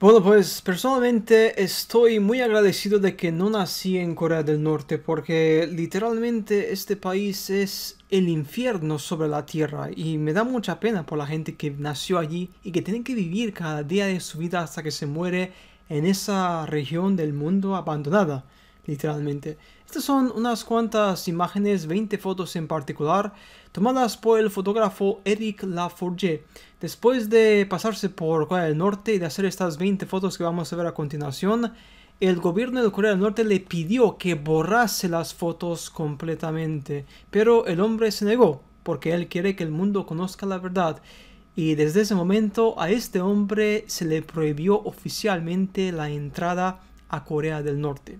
Bueno, pues personalmente estoy muy agradecido de que no nací en Corea del Norte porque literalmente este país es el infierno sobre la tierra y me da mucha pena por la gente que nació allí y que tiene que vivir cada día de su vida hasta que se muere en esa región del mundo abandonada literalmente. Estas son unas cuantas imágenes, 20 fotos en particular, tomadas por el fotógrafo Eric Laforge. Después de pasarse por Corea del Norte y de hacer estas 20 fotos que vamos a ver a continuación, el gobierno de Corea del Norte le pidió que borrase las fotos completamente, pero el hombre se negó, porque él quiere que el mundo conozca la verdad. Y desde ese momento a este hombre se le prohibió oficialmente la entrada a Corea del Norte.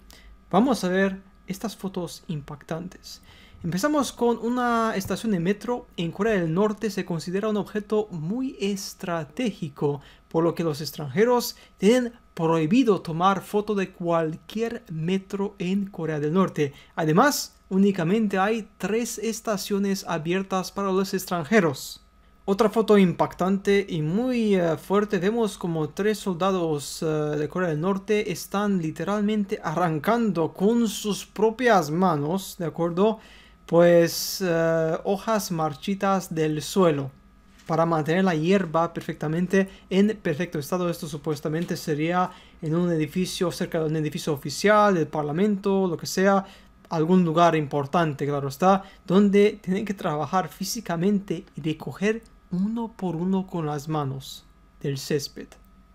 Vamos a ver estas fotos impactantes. Empezamos con una estación de metro. En Corea del Norte se considera un objeto muy estratégico, por lo que los extranjeros tienen prohibido tomar foto de cualquier metro en Corea del Norte. Además, únicamente hay tres estaciones abiertas para los extranjeros. Otra foto impactante y muy eh, fuerte, vemos como tres soldados eh, de Corea del Norte están literalmente arrancando con sus propias manos, ¿de acuerdo? Pues eh, hojas marchitas del suelo para mantener la hierba perfectamente en perfecto estado. Esto supuestamente sería en un edificio, cerca de un edificio oficial, del parlamento, lo que sea, algún lugar importante, claro está, donde tienen que trabajar físicamente y recoger uno por uno con las manos del césped.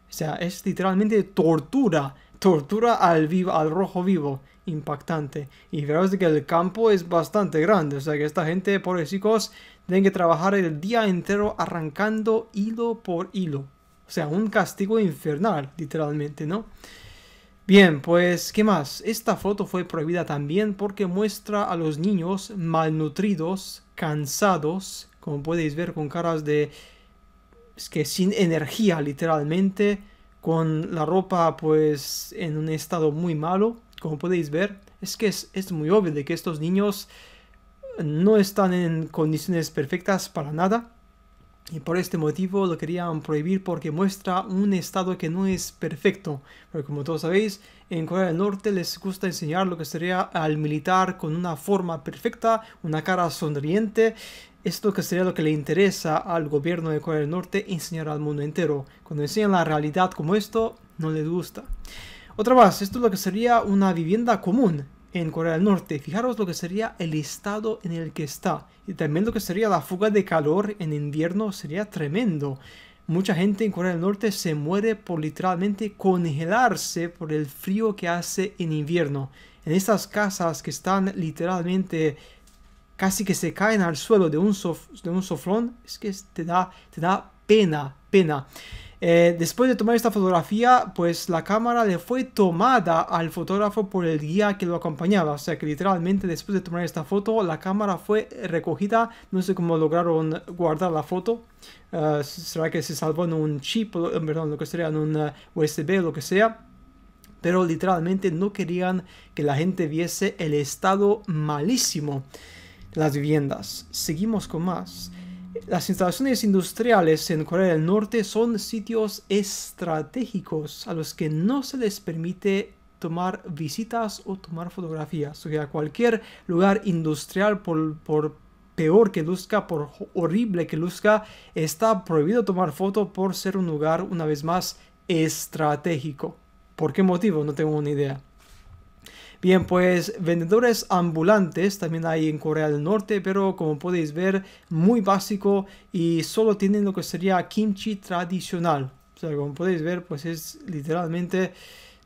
O sea, es literalmente tortura, tortura al, vivo, al rojo vivo, impactante. Y veamos que el campo es bastante grande, o sea que esta gente, chicos... tienen que trabajar el día entero arrancando hilo por hilo. O sea, un castigo infernal, literalmente, ¿no? Bien, pues, ¿qué más? Esta foto fue prohibida también porque muestra a los niños malnutridos, cansados, como podéis ver, con caras de... Es que sin energía, literalmente, con la ropa pues en un estado muy malo, como podéis ver. Es que es, muy obvio de que estos niños no están en condiciones perfectas para nada. Y por este motivo lo querían prohibir porque muestra un estado que no es perfecto. Porque como todos sabéis, en Corea del Norte les gusta enseñar lo que sería al militar con una forma perfecta, una cara sonriente esto que sería lo que le interesa al gobierno de Corea del Norte enseñar al mundo entero. Cuando enseñan la realidad como esto, no les gusta. Otra más, esto es lo que sería una vivienda común en Corea del Norte. Fijaros lo que sería el estado en el que está. Y también lo que sería la fuga de calor en invierno sería tremendo. Mucha gente en Corea del Norte se muere por literalmente congelarse por el frío que hace en invierno. En estas casas que están literalmente casi que se caen al suelo de un, sof de un sofrón, es que te da, te da pena, pena. Eh, después de tomar esta fotografía, pues la cámara le fue tomada al fotógrafo por el guía que lo acompañaba. O sea que literalmente después de tomar esta foto, la cámara fue recogida. No sé cómo lograron guardar la foto. Eh, será que se salvó en un chip, perdón, lo que sería en un eh, USB, o lo que sea pero literalmente no querían que la gente viese el estado malísimo las viviendas. Seguimos con más. Las instalaciones industriales en Corea del Norte son sitios estratégicos a los que no se les permite tomar visitas o tomar fotografías. O sea, cualquier lugar industrial, por, peor que luzca, por horrible que luzca, está prohibido tomar foto por ser un lugar, una vez más, estratégico. ¿Por qué motivo? No tengo una idea. Bien, pues vendedores ambulantes también hay en Corea del Norte, pero como podéis ver, muy básico y solo tienen lo que sería kimchi tradicional. O sea, como podéis ver, pues es literalmente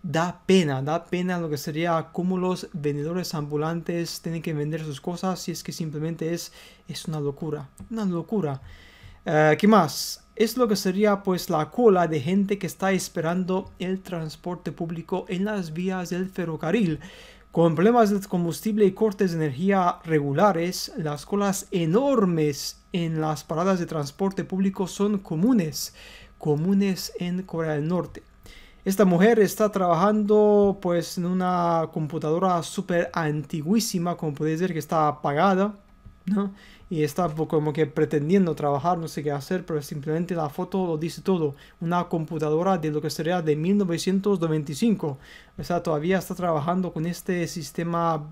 da pena, da pena lo que sería como los vendedores ambulantes tienen que vender sus cosas, si es que simplemente es, es una locura, una locura. Uh, ¿Qué más? es lo que sería pues la cola de gente que está esperando el transporte público en las vías del ferrocarril. Con problemas de combustible y cortes de energía regulares, las colas enormes en las paradas de transporte público son comunes, comunes en Corea del Norte. Esta mujer está trabajando pues en una computadora súper antiguísima, como puede ser que está apagada, ¿no? y está como que pretendiendo trabajar, no sé qué hacer, pero simplemente la foto lo dice todo. Una computadora de lo que sería de 1995. O sea, todavía está trabajando con este sistema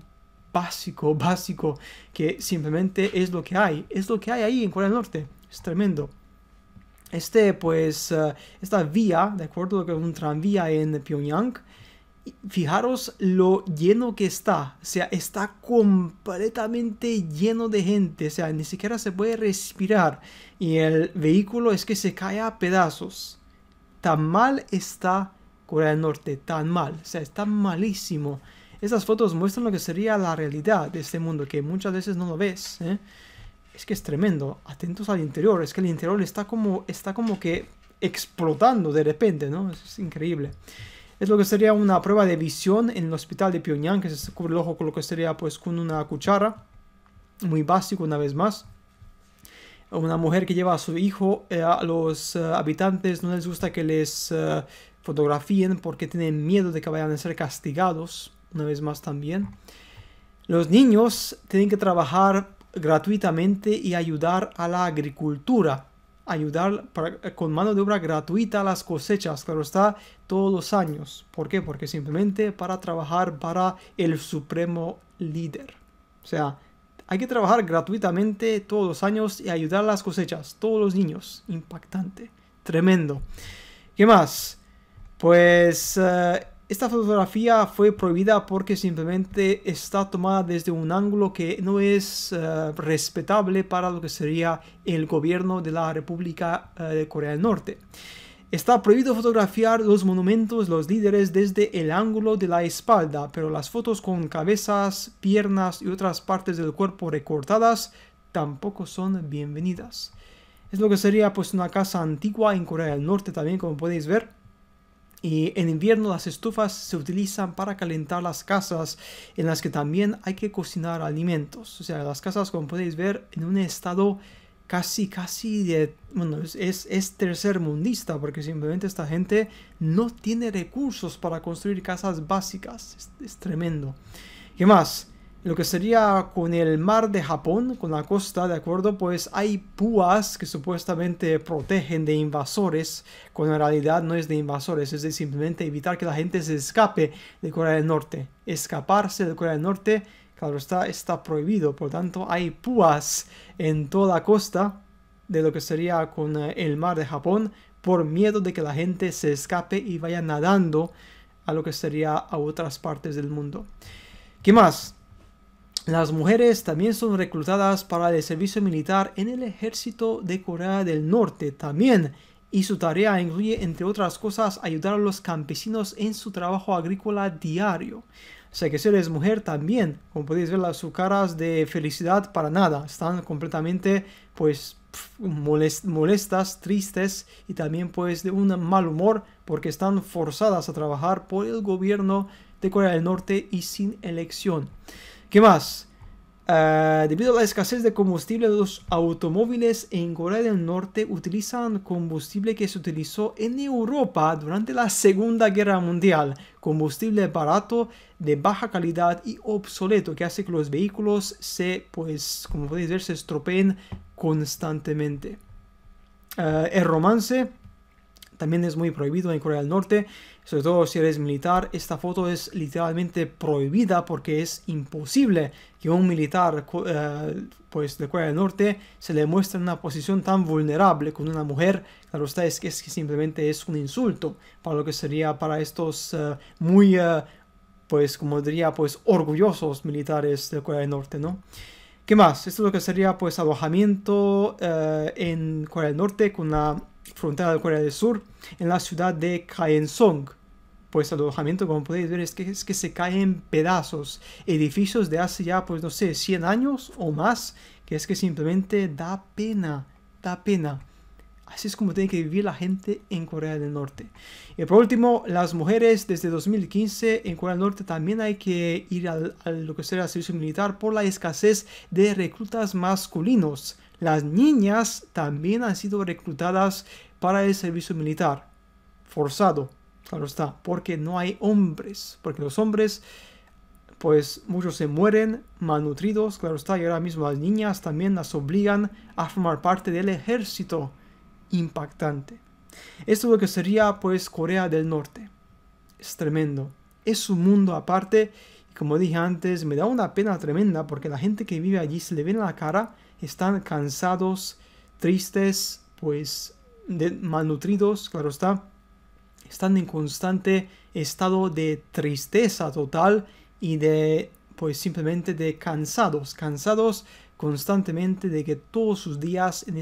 básico, básico, que simplemente es lo que hay. Es lo que hay ahí en Corea del Norte. Es tremendo. Este, pues, eh, esta vía, de acuerdo es un tranvía en Pyongyang, fijaros lo lleno que está, o sea, está completamente lleno de gente, o sea, ni siquiera se puede respirar y el vehículo es que se cae a pedazos. Tan mal está Corea del Norte, tan mal, o sea, está malísimo. esas fotos muestran lo que sería la realidad de este mundo, que muchas veces no lo ves. ¿eh? Es que es tremendo. Atentos al interior, es que el interior está como, está como que explotando de repente, ¿no? es increíble es lo que sería una prueba de visión en el hospital de Pyongyang, que se cubre el ojo con lo que sería pues con una cuchara, muy básico una vez más. Una mujer que lleva a su hijo, eh, a los eh, habitantes no les gusta que les eh, fotografíen porque tienen miedo de que vayan a ser castigados, una vez más también. Los niños tienen que trabajar gratuitamente y ayudar a la agricultura ayudar eh, con mano de obra gratuita a las cosechas, claro está, todos los años. ¿Por qué? Porque simplemente para trabajar para el supremo líder. O sea, hay que trabajar gratuitamente todos los años y ayudar las cosechas, todos los niños. Impactante, tremendo. ¿Qué más? Pues... Eh, esta fotografía fue prohibida porque simplemente está tomada desde un ángulo que no es eh, respetable para lo que sería el gobierno de la República eh, de Corea del Norte. Está prohibido fotografiar los monumentos, los líderes desde el ángulo de la espalda, pero las fotos con cabezas, piernas y otras partes del cuerpo recortadas tampoco son bienvenidas. Es lo que sería pues una casa antigua en Corea del Norte también, como podéis ver. Y en invierno las estufas se utilizan para calentar las casas en las que también hay que cocinar alimentos. O sea, las casas como podéis ver en un estado casi, casi de, bueno, es, es mundista porque simplemente esta gente no tiene recursos para construir casas básicas. Es, es tremendo. ¿Qué más? lo que sería con el mar de Japón, con la costa, ¿de acuerdo? Pues hay púas que supuestamente protegen de invasores, cuando en realidad no es de invasores, es de simplemente evitar que la gente se escape de Corea del Norte. Escaparse de Corea del Norte, claro está, está prohibido, por lo tanto hay púas en toda la costa de lo que sería con eh, el mar de Japón, por miedo de que la gente se escape y vaya nadando a lo que sería a otras partes del mundo. ¿Qué más? Las mujeres también son reclutadas para el servicio militar en el ejército de Corea del Norte también, y su tarea incluye, entre otras cosas, ayudar a los campesinos en su trabajo agrícola diario. O sea que si eres mujer también, como podéis ver, las sus caras de felicidad para nada, están completamente pues molestas, tristes y también pues de un mal humor porque están forzadas a trabajar por el gobierno de Corea del Norte y sin elección. ¿Qué más? Eh, debido a la escasez de combustible, los automóviles en Corea del Norte utilizan combustible que se utilizó en Europa durante la Segunda Guerra Mundial, combustible barato, de baja calidad y obsoleto que hace que los vehículos se, pues, como podéis ver, se estropeen constantemente. Eh, el romance también es muy prohibido en Corea del Norte sobre todo si eres militar, esta foto es literalmente prohibida porque es imposible que un militar eh, pues de Corea del Norte se le muestre en una posición tan vulnerable con una mujer. Claro está, es que, es que simplemente es un insulto para lo que sería para estos eh, muy, eh, pues como diría, pues orgullosos militares de Corea del Norte, ¿no? ¿Qué más? Esto es lo que sería pues alojamiento en Corea del Norte con la frontera de Corea del Sur en la ciudad de Kaensong pues alojamiento, como podéis ver, es que, es que se caen pedazos. Edificios de hace ya, pues no sé, 100 años o más, que es que simplemente da pena, da pena. Así es como tiene que vivir la gente en Corea del Norte. Y por último, las mujeres desde 2015 en Corea del Norte también hay que ir al, a lo que será el servicio militar por la escasez de reclutas masculinos. Las niñas también han sido reclutadas para el servicio militar forzado. Claro está, porque no hay hombres, porque los hombres, pues muchos se mueren malnutridos, claro está, y ahora mismo las niñas también las obligan a formar parte del ejército impactante. Esto es lo que sería pues Corea del Norte. Es tremendo. Es un mundo aparte. Y como dije antes, me da una pena tremenda porque la gente que vive allí se le ve en la cara. Están cansados, tristes, pues de, malnutridos, claro está están en constante estado de tristeza total y de pues simplemente de cansados, cansados constantemente de que todos sus días en,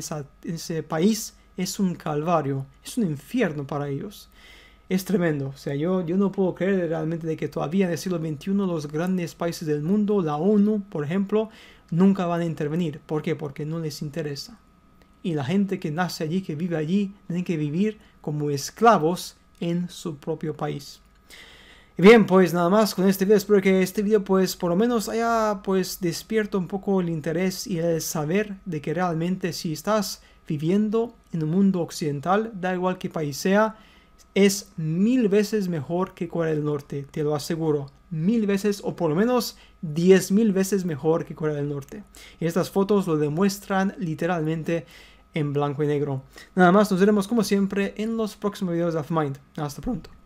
ese país es un calvario, es un infierno para ellos. Es tremendo, o sea, yo, yo no puedo creer realmente de que todavía en el siglo XXI los grandes países del mundo, la ONU, por ejemplo, nunca van a intervenir. ¿Por qué? Porque no les interesa. Y la gente que nace allí, que vive allí, tienen que vivir como esclavos en su propio país. Y bien, pues nada más con este video. Espero que este video pues por lo menos haya pues despierto un poco el interés y el saber de que realmente si estás viviendo en un mundo occidental, da igual que país sea, es mil veces mejor que Corea del Norte, te lo aseguro. Mil veces o por lo menos diez mil veces mejor que Corea del Norte. Y estas fotos lo demuestran literalmente en blanco y negro. Nada más, nos veremos como siempre en los próximos videos de Mind. Hasta pronto.